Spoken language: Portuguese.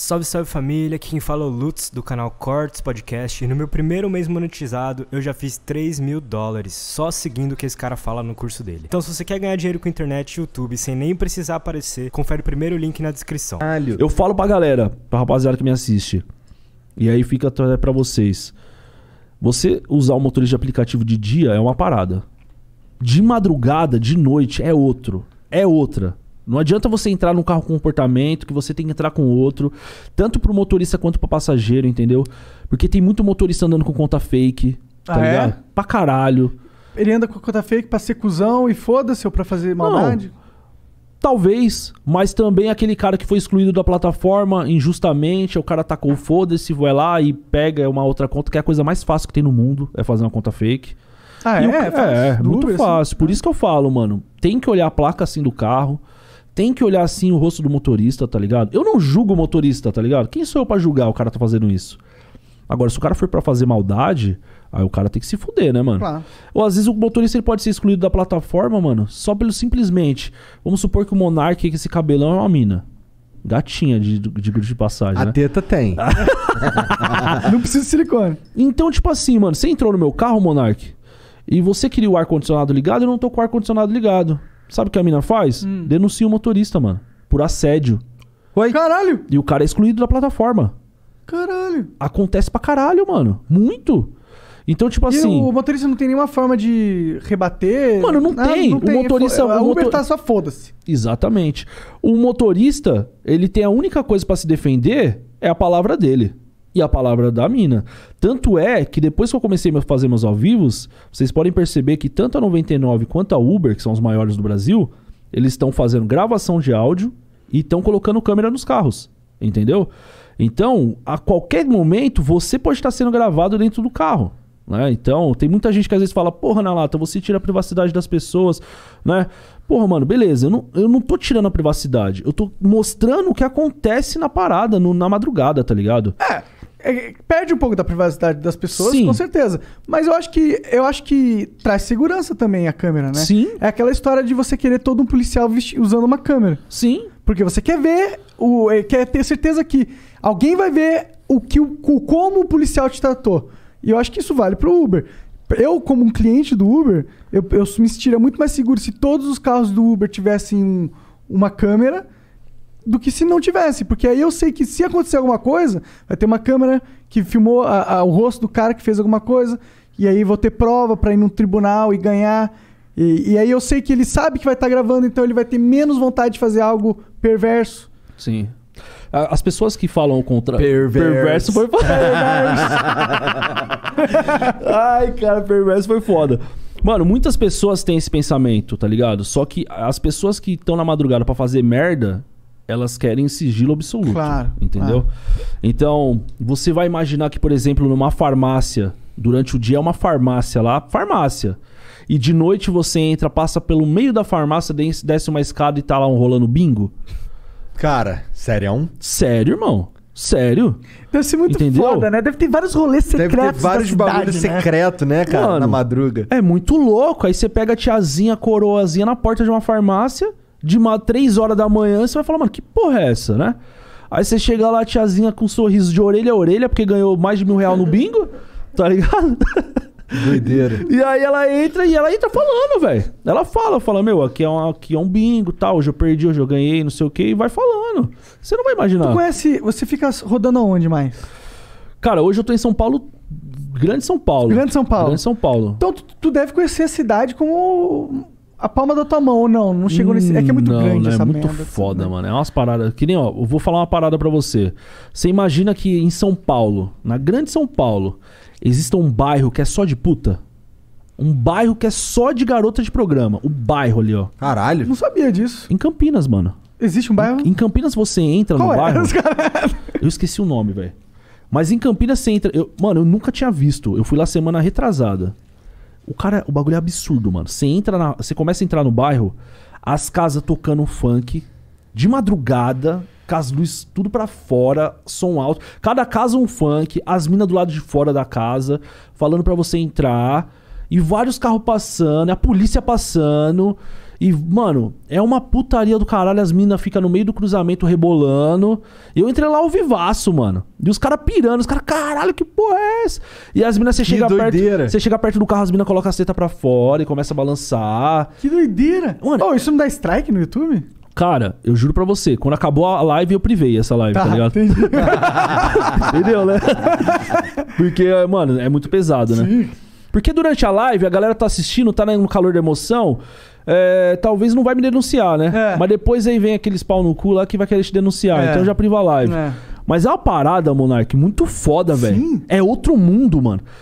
Salve, salve família, aqui quem fala é o Lutz do canal Cortes Podcast e no meu primeiro mês monetizado eu já fiz 3 mil dólares só seguindo o que esse cara fala no curso dele. Então se você quer ganhar dinheiro com internet e YouTube sem nem precisar aparecer, confere o primeiro link na descrição. Eu falo pra galera, pra rapaziada que me assiste, e aí fica até pra vocês. Você usar o motorista de aplicativo de dia é uma parada. De madrugada, de noite, é outro. É outra. Não adianta você entrar num carro com comportamento que você tem que entrar com outro, tanto pro motorista quanto pro passageiro, entendeu? Porque tem muito motorista andando com conta fake, tá ah, é? ligado? É? Pra caralho. Ele anda com conta fake pra ser cuzão e foda-se ou pra fazer maldade? Não. Talvez, mas também aquele cara que foi excluído da plataforma injustamente, o cara tacou foda-se, vai lá e pega é uma outra conta, que é a coisa mais fácil que tem no mundo, é fazer uma conta fake. Ah, e é? O... É, é, é, é muito assim. fácil. Assim. Por isso que eu falo, mano, tem que olhar a placa assim do carro tem que olhar assim o rosto do motorista, tá ligado? Eu não julgo o motorista, tá ligado? Quem sou eu para julgar o cara tá fazendo isso? Agora, se o cara for para fazer maldade, aí o cara tem que se fuder, né, mano? Claro. Ou às vezes o motorista ele pode ser excluído da plataforma, mano, só pelo simplesmente. Vamos supor que o Monark, que esse cabelão é uma mina. Gatinha, de, de, de passagem. A né? teta tem. não precisa de silicone. Então, tipo assim, mano, você entrou no meu carro, Monark, e você queria o ar-condicionado ligado, eu não tô com o ar-condicionado ligado. Sabe o que a mina faz? Hum. Denuncia o motorista, mano. Por assédio. Oi? Caralho! E o cara é excluído da plataforma. Caralho! Acontece pra caralho, mano. Muito. Então, tipo e assim. O motorista não tem nenhuma forma de rebater. Mano, não, ah, tem. não tem. É, o motorista. O, o motor... Uber tá só foda-se. Exatamente. O motorista, ele tem a única coisa para se defender é a palavra dele e a palavra da mina. Tanto é que depois que eu comecei a fazer meus ao vivos, vocês podem perceber que tanto a 99 quanto a Uber, que são os maiores do Brasil, eles estão fazendo gravação de áudio e estão colocando câmera nos carros. Entendeu? Então, a qualquer momento, você pode estar sendo gravado dentro do carro. Né? Então, tem muita gente que às vezes fala, porra, na lata, você tira a privacidade das pessoas, né? Porra, mano, beleza, eu não, eu não tô tirando a privacidade, eu tô mostrando o que acontece na parada, no, na madrugada, tá ligado? É. É, perde um pouco da privacidade das pessoas, Sim. com certeza. Mas eu acho que eu acho que traz segurança também a câmera, né? Sim. É aquela história de você querer todo um policial usando uma câmera. Sim. Porque você quer ver, o, é, quer ter certeza que alguém vai ver o que o, como o policial te tratou. E eu acho que isso vale para o Uber. Eu, como um cliente do Uber, eu, eu me sentiria muito mais seguro se todos os carros do Uber tivessem um, uma câmera do que se não tivesse. Porque aí eu sei que se acontecer alguma coisa, vai ter uma câmera que filmou a, a, o rosto do cara que fez alguma coisa, e aí vou ter prova para ir num tribunal e ganhar. E, e, aí eu sei que ele sabe que vai estar tá gravando, então ele vai ter menos vontade de fazer algo perverso. Sim. As pessoas que falam contra. Perverso, perverso foi foda. Ai, cara, perverso foi foda. Mano, muitas pessoas têm esse pensamento, tá ligado? Só que as pessoas que estão na madrugada para fazer merda, elas querem sigilo absoluto. Claro. Entendeu? Então, você vai imaginar que, por exemplo, numa farmácia, durante o dia é uma farmácia lá, farmácia. E de noite você entra, passa pelo meio da farmácia, desce uma escada e tá lá um rolando bingo. Cara, sério? É um? Sério, irmão. Sério. Deve ser muito Entendeu? foda, né? Deve ter vários rolês secretos. Deve ter vários bagulhos né? secreto, né, cara? Mano, na madruga. É muito louco. Aí você pega a tiazinha, a coroazinha na porta de uma farmácia de uma 3 horas da manhã, você vai falar, mano, que porra é essa, né? Aí você chega lá, tiazinha com um sorriso de orelha a orelha, porque ganhou mais de mil real no bingo, tá ligado? Doideira. e aí ela entra e ela entra falando, velho. Ela fala, fala, meu, aqui é, um, aqui é um bingo, tal, hoje eu perdi, hoje eu ganhei, não sei o que, e vai falando. Você não vai imaginar. Tu conhece, você fica rodando aonde mais? Cara, hoje eu tô em São Paulo Grande São Paulo. Grande São Paulo. Grande São Paulo. Então tu, tu, deve conhecer a cidade como a palma da tua mão, não. Não chegou nesse. É que é muito não, grande não, é essa muito merda, foda, assim, né? mano. É umas paradas. Que nem, ó, eu vou falar uma parada para você. Você imagina que em São Paulo, na grande São Paulo, exista um bairro que é só de puta? Um bairro que é só de garota de programa. O bairro ali, ó. Caralho. Não sabia disso. Em Campinas, mano. Existe um bairro? Em, em Campinas você entra Qual no é? bairro. eu esqueci o nome, velho. Mas em Campinas você entra. Eu, mano, eu nunca tinha visto. Eu fui lá semana retrasada. O cara, o bagulho é absurdo, mano. Você entra na, você começa a entrar no bairro, as casas tocando funk de madrugada, com as luzes tudo para fora, som alto. Cada casa um funk, as minas do lado de fora da casa falando para você entrar. E vários carros passando, a polícia passando. E, mano, é uma putaria do caralho. As minas ficam no meio do cruzamento rebolando. Eu entrei lá ao vivaço, mano. E os caras pirando, os caras, caralho, que porra é essa? E as minas, você que chega doideira. perto. Você chega perto do carro, as minas colocam a seta pra fora e começa a balançar. Que doideira! Mano, oh, isso não dá strike no YouTube? Cara, eu juro pra você, quando acabou a live, eu privei essa live, tá, tá ligado? Entendi. Entendeu, né? Porque, mano, é muito pesado, né? Sim. né? Porque durante a live a galera tá assistindo, tá né, no calor da emoção. É, talvez não vai me denunciar, né? É. Mas depois aí vem aqueles pau no cu lá que vai querer te denunciar. É. Então já priva a live. É. Mas é uma parada, Monark, muito foda, velho. É outro mundo, mano.